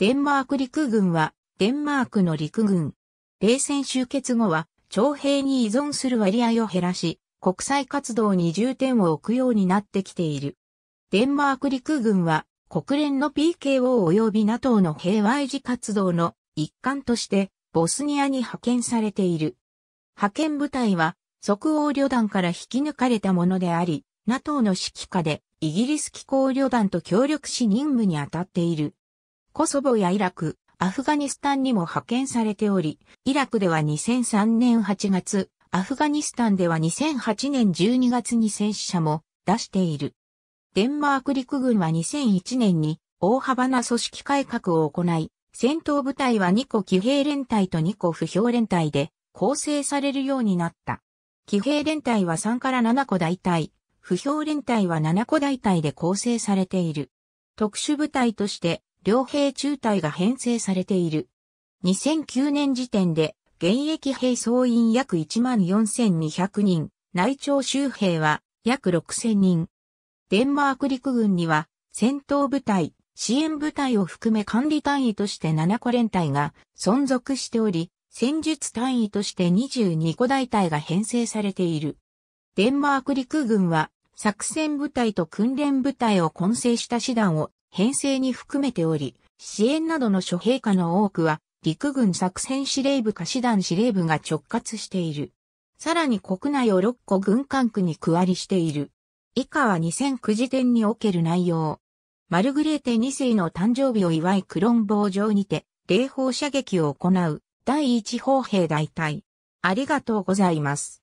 デンマーク陸軍は、デンマークの陸軍。冷戦終結後は、徴兵に依存する割合を減らし、国際活動に重点を置くようになってきている。デンマーク陸軍は、国連の PKO 及び NATO の平和維持活動の一環として、ボスニアに派遣されている。派遣部隊は、即応旅団から引き抜かれたものであり、NATO の指揮下で、イギリス機構旅団と協力し任務に当たっている。コソボやイラク、アフガニスタンにも派遣されており、イラクでは2003年8月、アフガニスタンでは2008年12月に戦死者も出している。デンマーク陸軍は2001年に大幅な組織改革を行い、戦闘部隊は2個騎兵連隊と2個不評連隊で構成されるようになった。騎兵連隊は3から7個大隊、不評連隊は7個大隊で構成されている。特殊部隊として両兵中隊が編成されている。2009年時点で、現役兵総員約14,200人、内調州兵は約6,000人。デンマーク陸軍には、戦闘部隊、支援部隊を含め管理単位として7個連隊が存続しており、戦術単位として22個大隊が編成されている。デンマーク陸軍は、作戦部隊と訓練部隊を混成した師団を編成に含めており、支援などの諸陛下の多くは、陸軍作戦司令部か師団司令部が直轄している。さらに国内を6個軍管区に区割りしている。以下は2009時点における内容。マルグレーテ2世の誕生日を祝いクロンボー城にて、礼砲射撃を行う、第1砲兵大隊。ありがとうございます。